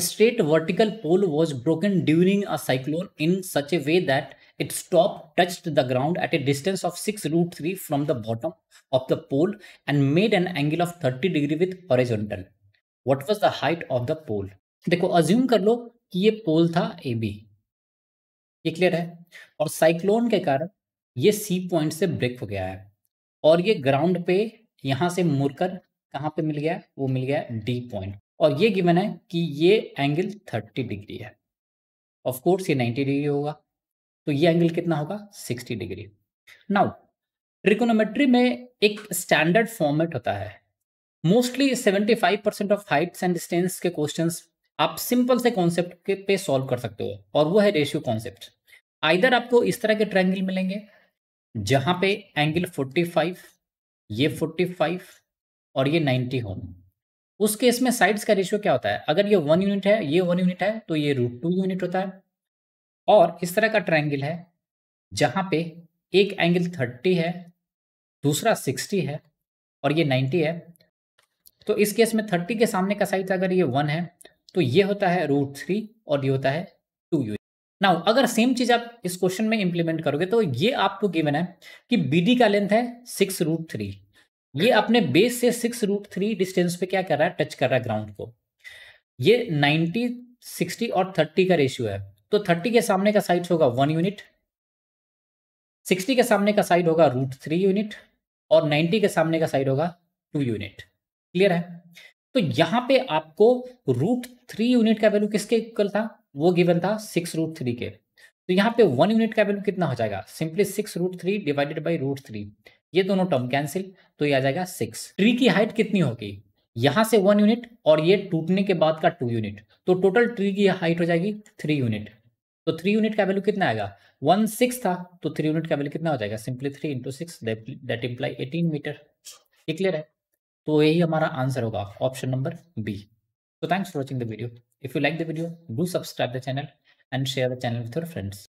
straight vertical pole was broken during a cyclone in such a way that it stop touch the ground at a distance of six root three from the bottom of the pole and made an angle of thirty degree with horizontal what was the height of the pole देखो assume कर लो कि ये पोल था A B ये clear है और cyclone के कारण ये सी पॉइंट से ब्रेक हो गया है और ये ग्राउंड पे यहां से मुड़कर कहां पे मिल गया वो मिल गया डी पॉइंट और ये गिवन है कि ये एंगल 30 डिग्री है ऑफ कोर्स ये 90 डिग्री होगा तो ये एंगल कितना होगा 60 डिग्री नाउ ट्रिकोनोमेट्री में एक स्टैंडर्ड फॉर्मेट होता है mostly 75 percent of heights and distance के क्वेश्चंस आप सिंपल से कॉन्सेप्ट के पे सॉल्व कर सकते हो और वो है रेशियो कॉन्सेप्ट आइधर आपको इस तरह के ट्रैंगल मिलेंगे जहां पे एंगल 45 ये 45 और ये 90 हो उस केस में साइड्स का रेशियो क्या होता है अगर ये वन यूनिट है ये वन यूनिट है तो ये रूट टू यूनिट होता है और इस तरह का ट्रायंगल है जहाँ पे एक एंगल थर्टी है दूसरा सिक्सटी है और ये नाइन्टी है तो इस केस में थर्टी के सामने का साइड अगर ये वन है तो ये होता है रूट थ्री और ये होता है टू यूनिट नाउ अगर सेम चीज आप इस क्वेश्चन में इंप्लीमेंट करोगे तो ये आपको गिवन है कि बी डी का लेंथ है सिक्स रूट थ्री ये अपने बेस से सिक्स रूट थ्री डिस्टेंस पे क्या कर रहा है टच कर रहा है ग्राउंड को ये नाइनटी सिक्सटी और थर्टी का रेशियो है तो थर्टी के सामने का साइड होगा वन यूनिट सिक्सटी के सामने का साइड होगा रूट थ्री यूनिट और नाइन्टी के सामने का साइड होगा टू यूनिट क्लियर है तो यहां पे आपको रूट थ्री यूनिट का वैल्यू किसके इक्वल था वो गिवन था सिक्स रूट थ्री के तो यहाँ पे वन यूनिट का वैल्यू कितना हो जाएगा simply six root three divided by root three ये दोनों टर्म कैंसिल तो ये आ जाएगा सिक्स ट्री की हाइट कितनी होगी यहां से वन यूनिट और ये टूटने के बाद का टू यूनिट तो टोटल ट्री की हाइट हो जाएगी थ्री यूनिट तो थ्री यूनिट का वैल्यू कितना आएगा वन सिक्स था तो थ्री यूनिट का वैल्यू कितना हो जाएगा simply three into six that implies eighteen metre ये क्लियर है तो यही हमारा आंसर होगा ऑप्शन नंबर बी तो thanks for watching the video if you like the video do subscribe the channel and share the channel with your friends